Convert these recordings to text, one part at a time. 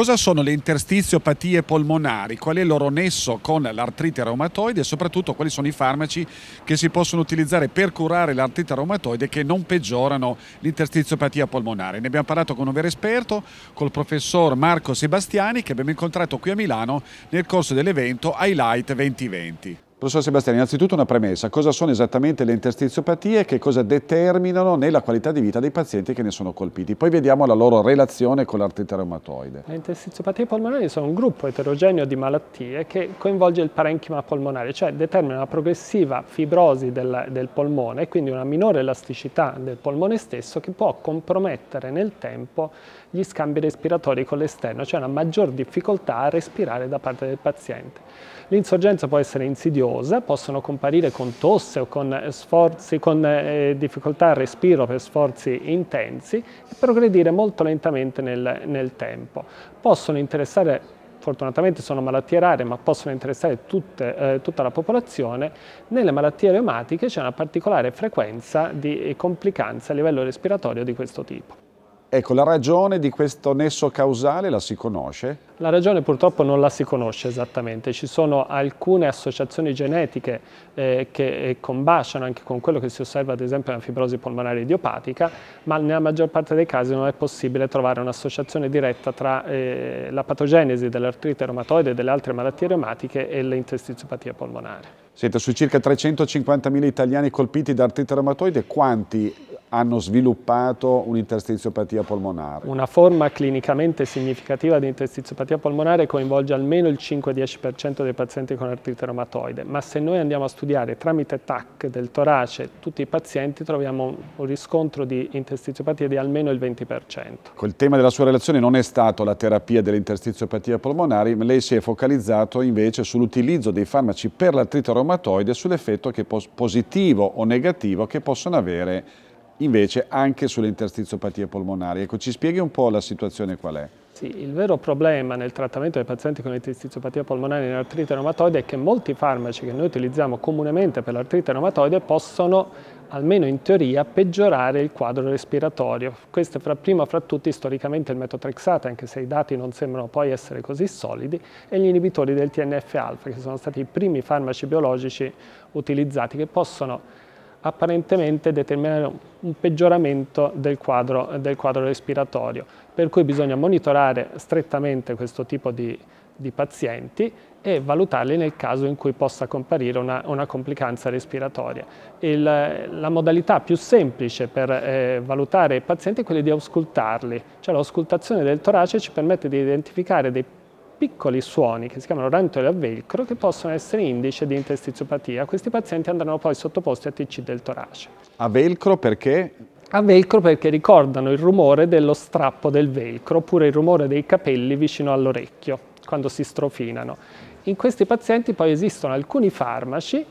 Cosa sono le interstiziopatie polmonari? Qual è il loro nesso con l'artrite reumatoide e soprattutto quali sono i farmaci che si possono utilizzare per curare l'artrite reumatoide che non peggiorano l'interstiziopatia polmonare? Ne abbiamo parlato con un vero esperto, col professor Marco Sebastiani che abbiamo incontrato qui a Milano nel corso dell'evento Highlight 2020. Professor Sebastiano, innanzitutto una premessa. Cosa sono esattamente le interstiziopatie e che cosa determinano nella qualità di vita dei pazienti che ne sono colpiti? Poi vediamo la loro relazione con l'artrite reumatoide. Le interstiziopatie polmonari sono un gruppo eterogeneo di malattie che coinvolge il parenchima polmonare, cioè determina una progressiva fibrosi del, del polmone e quindi una minore elasticità del polmone stesso che può compromettere nel tempo gli scambi respiratori con l'esterno, cioè una maggior difficoltà a respirare da parte del paziente. L'insorgenza può essere insidiosa dolorosa, possono comparire con tosse o con, sforzi, con eh, difficoltà al respiro per sforzi intensi e progredire molto lentamente nel, nel tempo. Possono interessare fortunatamente sono malattie rare ma possono interessare tutte, eh, tutta la popolazione, nelle malattie reumatiche c'è una particolare frequenza di complicanze a livello respiratorio di questo tipo. Ecco, la ragione di questo nesso causale la si conosce? La ragione purtroppo non la si conosce esattamente, ci sono alcune associazioni genetiche eh, che eh, combaciano anche con quello che si osserva ad esempio nella fibrosi polmonare idiopatica, ma nella maggior parte dei casi non è possibile trovare un'associazione diretta tra eh, la patogenesi dell'artrite reumatoide e delle altre malattie reumatiche e l'intestiziopatia polmonare. Siete su circa 350.000 italiani colpiti da artrite reumatoide, quanti hanno sviluppato un'interstiziopatia polmonare. Una forma clinicamente significativa di interstiziopatia polmonare coinvolge almeno il 5-10% dei pazienti con artrite reumatoide, ma se noi andiamo a studiare tramite TAC del torace tutti i pazienti troviamo un riscontro di interstiziopatia di almeno il 20%. Il tema della sua relazione non è stato la terapia dell'interstiziopatia polmonare, ma lei si è focalizzato invece sull'utilizzo dei farmaci per l'artrite reumatoide e sull'effetto positivo o negativo che possono avere invece anche sulle interstiziopatie polmonari. Ecco, ci spieghi un po' la situazione qual è? Sì, il vero problema nel trattamento dei pazienti con interstiziopatia polmonare in artrite reumatoide è che molti farmaci che noi utilizziamo comunemente per l'artrite reumatoide possono, almeno in teoria, peggiorare il quadro respiratorio. Questo è fra, prima fra tutti storicamente il metotrexato, anche se i dati non sembrano poi essere così solidi, e gli inibitori del TNF-alfa, che sono stati i primi farmaci biologici utilizzati, che possono apparentemente determinare un peggioramento del quadro, del quadro respiratorio, per cui bisogna monitorare strettamente questo tipo di, di pazienti e valutarli nel caso in cui possa comparire una, una complicanza respiratoria. Il, la modalità più semplice per eh, valutare i pazienti è quella di auscultarli, cioè l'auscultazione del torace ci permette di identificare dei piccoli suoni che si chiamano rantoli a velcro che possono essere indice di interstiziopatia. Questi pazienti andranno poi sottoposti a TC del torace. A velcro perché? A velcro perché ricordano il rumore dello strappo del velcro oppure il rumore dei capelli vicino all'orecchio quando si strofinano. In questi pazienti poi esistono alcuni farmaci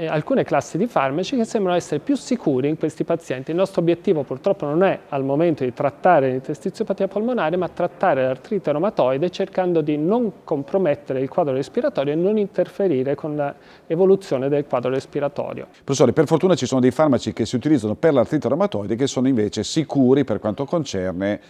eh, alcune classi di farmaci che sembrano essere più sicuri in questi pazienti. Il nostro obiettivo purtroppo non è al momento di trattare l'intestiziopatia polmonare, ma trattare l'artrite reumatoide cercando di non compromettere il quadro respiratorio e non interferire con l'evoluzione del quadro respiratorio. Professore, per fortuna ci sono dei farmaci che si utilizzano per l'artrite reumatoide che sono invece sicuri per quanto concerne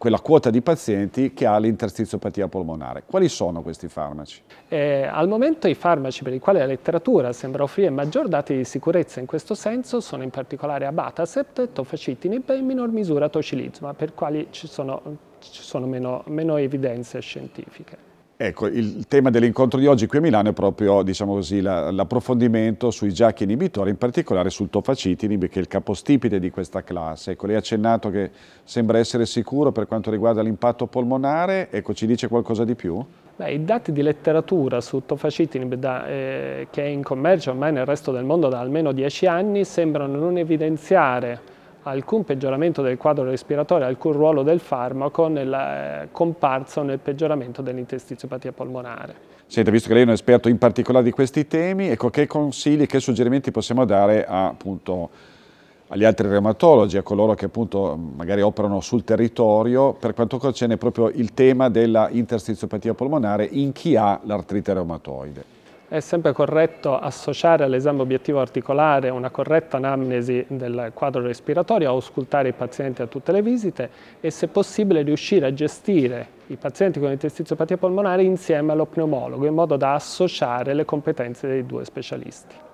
quella quota di pazienti che ha l'interstiziopatia polmonare. Quali sono questi farmaci? Eh, al momento i farmaci per i quali la letteratura sembra offrire maggior dati di sicurezza in questo senso sono in particolare abatacept, tofacitinib e in minor misura tocilizumab, per i quali ci sono, ci sono meno, meno evidenze scientifiche. Ecco, il tema dell'incontro di oggi qui a Milano è proprio, diciamo così, l'approfondimento sui giacchi inibitori, in particolare sul tofacitinib, che è il capostipite di questa classe. Ecco, lei ha accennato che sembra essere sicuro per quanto riguarda l'impatto polmonare, ecco, ci dice qualcosa di più? Beh, I dati di letteratura su tofacitinib, da, eh, che è in commercio ormai nel resto del mondo da almeno 10 anni, sembrano non evidenziare alcun peggioramento del quadro respiratorio, alcun ruolo del farmaco nel eh, comparso nel peggioramento dell'intestiziopatia polmonare. Senta, visto che lei è un esperto in particolare di questi temi, ecco, che consigli, che suggerimenti possiamo dare a, appunto, agli altri reumatologi, a coloro che appunto magari operano sul territorio, per quanto concerne proprio il tema della interstiziopatia polmonare in chi ha l'artrite reumatoide? È sempre corretto associare all'esame obiettivo articolare una corretta anamnesi del quadro respiratorio, auscultare i pazienti a tutte le visite e se possibile riuscire a gestire i pazienti con interstiziopatia polmonare insieme allo pneumologo in modo da associare le competenze dei due specialisti.